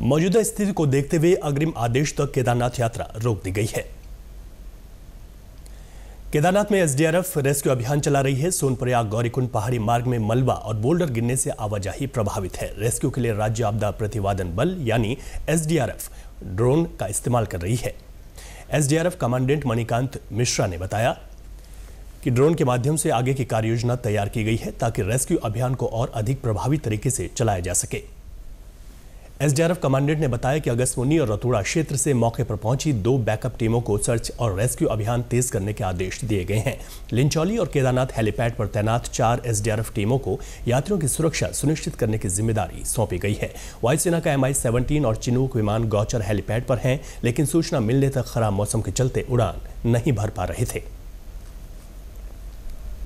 मौजूदा स्थिति को देखते हुए अग्रिम आदेश तक केदारनाथ यात्रा रोक दी गई है केदारनाथ में एसडीआरएफ रेस्क्यू अभियान चला रही है सोनप्रयाग गौरीकुंड पहाड़ी मार्ग में मलबा और बोल्डर गिरने से आवाजाही प्रभावित है रेस्क्यू के लिए राज्य आपदा प्रतिवादन बल यानी एसडीआरएफ ड्रोन का इस्तेमाल कर रही है एसडीआरएफ कमांडेंट मणिकांत मिश्रा ने बताया कि ड्रोन के माध्यम से आगे की कार्ययोजना तैयार की गई है ताकि रेस्क्यू अभियान को और अधिक प्रभावी तरीके से चलाया जा सके एसडीआरएफ कमांडेंट ने बताया कि अगस्तमुनी और रतूड़ा क्षेत्र से मौके पर पहुंची दो बैकअप टीमों को सर्च और रेस्क्यू अभियान तेज करने के आदेश दिए गए हैं लिंचौली और केदारनाथ हेलीपैड पर तैनात चार एसडीआरएफ टीमों को यात्रियों की सुरक्षा सुनिश्चित करने की जिम्मेदारी सौंपी गई है वायुसेना का एम सेवनटीन और चिनूक विमान गौचर हेलीपैड पर हैं लेकिन सूचना मिलने तक खराब मौसम के चलते उड़ान नहीं भर पा रहे थे